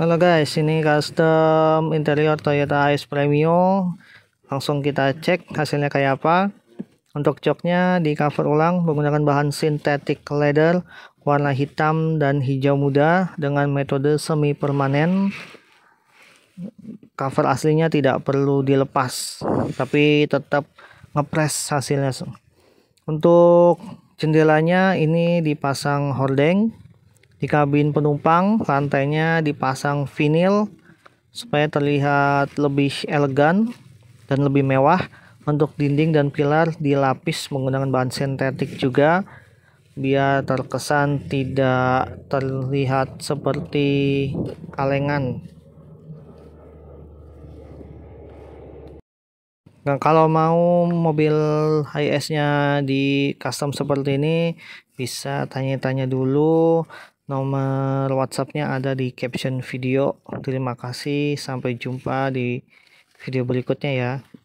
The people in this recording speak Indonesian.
Halo guys, ini custom interior Toyota Ace premium Langsung kita cek hasilnya kayak apa. Untuk joknya di cover ulang menggunakan bahan sintetik leather warna hitam dan hijau muda dengan metode semi permanen. Cover aslinya tidak perlu dilepas, tapi tetap ngepres hasilnya. Untuk jendelanya ini dipasang hordeng di kabin penumpang, lantainya dipasang vinil supaya terlihat lebih elegan dan lebih mewah. Untuk dinding dan pilar dilapis menggunakan bahan sintetik juga biar terkesan tidak terlihat seperti kalengan. Nah, kalau mau mobil HS-nya di custom seperti ini bisa tanya-tanya dulu Nomor WhatsAppnya ada di caption video. Terima kasih, sampai jumpa di video berikutnya ya.